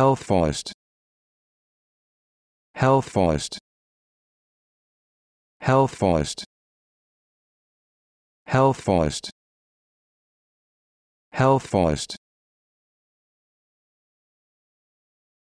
health forest health forest health forest health forest health forest